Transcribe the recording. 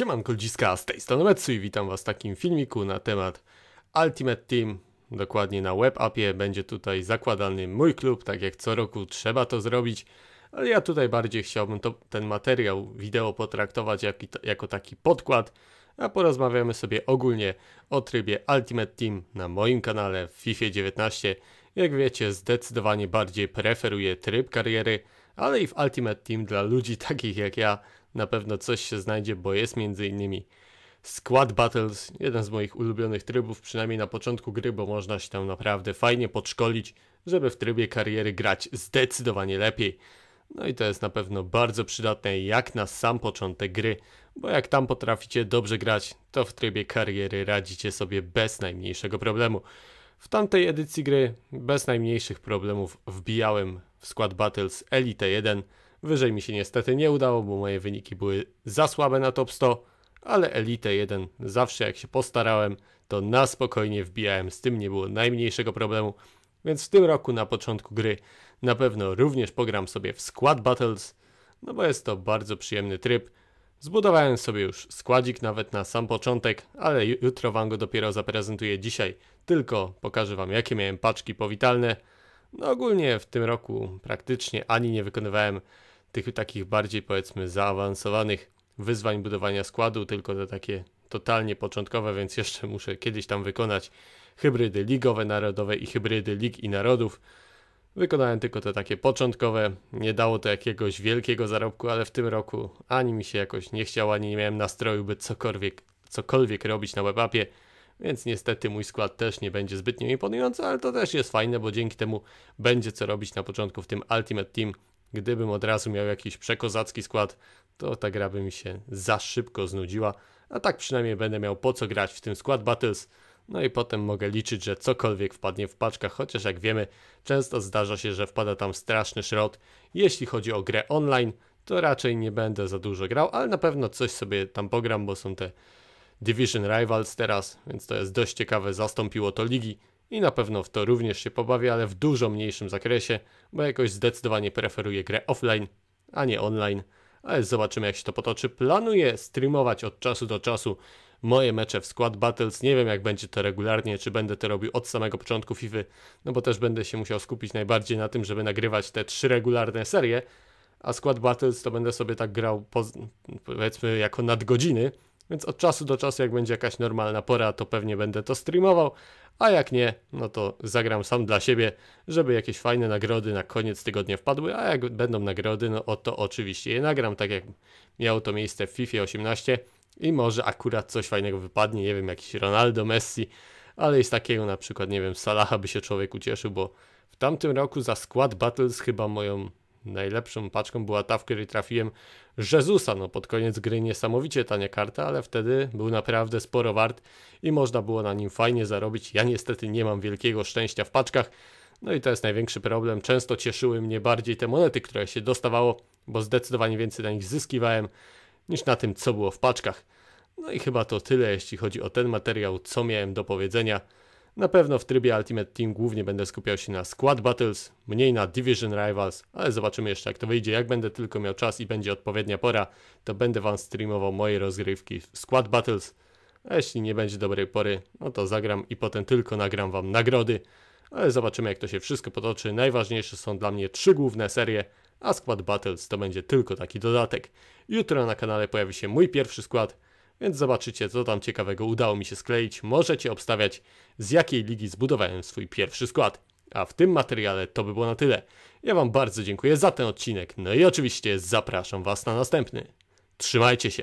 Siemanko Dziska, z tej strony Metsu i witam Was w takim filmiku na temat Ultimate Team, dokładnie na WebAppie. Będzie tutaj zakładany mój klub, tak jak co roku trzeba to zrobić, ale ja tutaj bardziej chciałbym to, ten materiał, wideo potraktować jak, jako taki podkład, a porozmawiamy sobie ogólnie o trybie Ultimate Team na moim kanale w FIFA 19. Jak wiecie, zdecydowanie bardziej preferuję tryb kariery, ale i w Ultimate Team dla ludzi takich jak ja, na pewno coś się znajdzie, bo jest między innymi Squad Battles, jeden z moich ulubionych trybów, przynajmniej na początku gry, bo można się tam naprawdę fajnie podszkolić, żeby w trybie kariery grać zdecydowanie lepiej. No i to jest na pewno bardzo przydatne jak na sam początek gry, bo jak tam potraficie dobrze grać, to w trybie kariery radzicie sobie bez najmniejszego problemu. W tamtej edycji gry bez najmniejszych problemów wbijałem w skład Battles Elite 1, Wyżej mi się niestety nie udało, bo moje wyniki były za słabe na top 100, ale Elite 1 zawsze jak się postarałem, to na spokojnie wbijałem, z tym nie było najmniejszego problemu. Więc w tym roku na początku gry na pewno również pogram sobie w Squad Battles, no bo jest to bardzo przyjemny tryb. Zbudowałem sobie już składzik nawet na sam początek, ale jutro Wam go dopiero zaprezentuję dzisiaj. Tylko pokażę Wam jakie miałem paczki powitalne. No ogólnie w tym roku praktycznie ani nie wykonywałem tych takich bardziej powiedzmy zaawansowanych wyzwań budowania składu, tylko te takie totalnie początkowe, więc jeszcze muszę kiedyś tam wykonać hybrydy ligowe, narodowe i hybrydy lig i narodów. Wykonałem tylko te takie początkowe, nie dało to jakiegoś wielkiego zarobku, ale w tym roku ani mi się jakoś nie chciało, ani nie miałem nastroju, by cokolwiek, cokolwiek robić na webapie, więc niestety mój skład też nie będzie zbytnio imponujący, ale to też jest fajne, bo dzięki temu będzie co robić na początku w tym Ultimate Team Gdybym od razu miał jakiś przekozacki skład, to ta gra by mi się za szybko znudziła, a tak przynajmniej będę miał po co grać w tym skład Battles. No i potem mogę liczyć, że cokolwiek wpadnie w paczkach, chociaż jak wiemy, często zdarza się, że wpada tam straszny szrot. Jeśli chodzi o grę online, to raczej nie będę za dużo grał, ale na pewno coś sobie tam pogram, bo są te Division Rivals teraz, więc to jest dość ciekawe, zastąpiło to ligi, i na pewno w to również się pobawię, ale w dużo mniejszym zakresie, bo jakoś zdecydowanie preferuję grę offline, a nie online. Ale zobaczymy jak się to potoczy. Planuję streamować od czasu do czasu moje mecze w Squad Battles. Nie wiem, jak będzie to regularnie, czy będę to robił od samego początku FIFA, no bo też będę się musiał skupić najbardziej na tym, żeby nagrywać te trzy regularne serie. A Squad Battles to będę sobie tak grał, po, powiedzmy, jako nadgodziny, więc od czasu do czasu, jak będzie jakaś normalna pora, to pewnie będę to streamował, a jak nie, no to zagram sam dla siebie, żeby jakieś fajne nagrody na koniec tygodnia wpadły, a jak będą nagrody, no to oczywiście je nagram, tak jak miało to miejsce w FIFA 18 i może akurat coś fajnego wypadnie, nie wiem, jakiś Ronaldo, Messi, ale i z takiego na przykład, nie wiem, Salaha by się człowiek ucieszył, bo w tamtym roku za skład Battles chyba moją najlepszą paczką była ta, w której trafiłem Jezusa. No pod koniec gry niesamowicie tania karta, ale wtedy był naprawdę sporo wart i można było na nim fajnie zarobić. Ja niestety nie mam wielkiego szczęścia w paczkach, no i to jest największy problem. Często cieszyły mnie bardziej te monety, które się dostawało, bo zdecydowanie więcej na nich zyskiwałem niż na tym, co było w paczkach. No i chyba to tyle, jeśli chodzi o ten materiał, co miałem do powiedzenia. Na pewno w trybie Ultimate Team głównie będę skupiał się na Squad Battles, mniej na Division Rivals, ale zobaczymy jeszcze jak to wyjdzie. Jak będę tylko miał czas i będzie odpowiednia pora, to będę Wam streamował moje rozgrywki w Squad Battles. A jeśli nie będzie dobrej pory, no to zagram i potem tylko nagram Wam nagrody. Ale zobaczymy jak to się wszystko potoczy. Najważniejsze są dla mnie trzy główne serie, a Squad Battles to będzie tylko taki dodatek. Jutro na kanale pojawi się mój pierwszy skład – więc zobaczycie, co tam ciekawego udało mi się skleić. Możecie obstawiać, z jakiej ligi zbudowałem swój pierwszy skład. A w tym materiale to by było na tyle. Ja Wam bardzo dziękuję za ten odcinek, no i oczywiście zapraszam Was na następny. Trzymajcie się!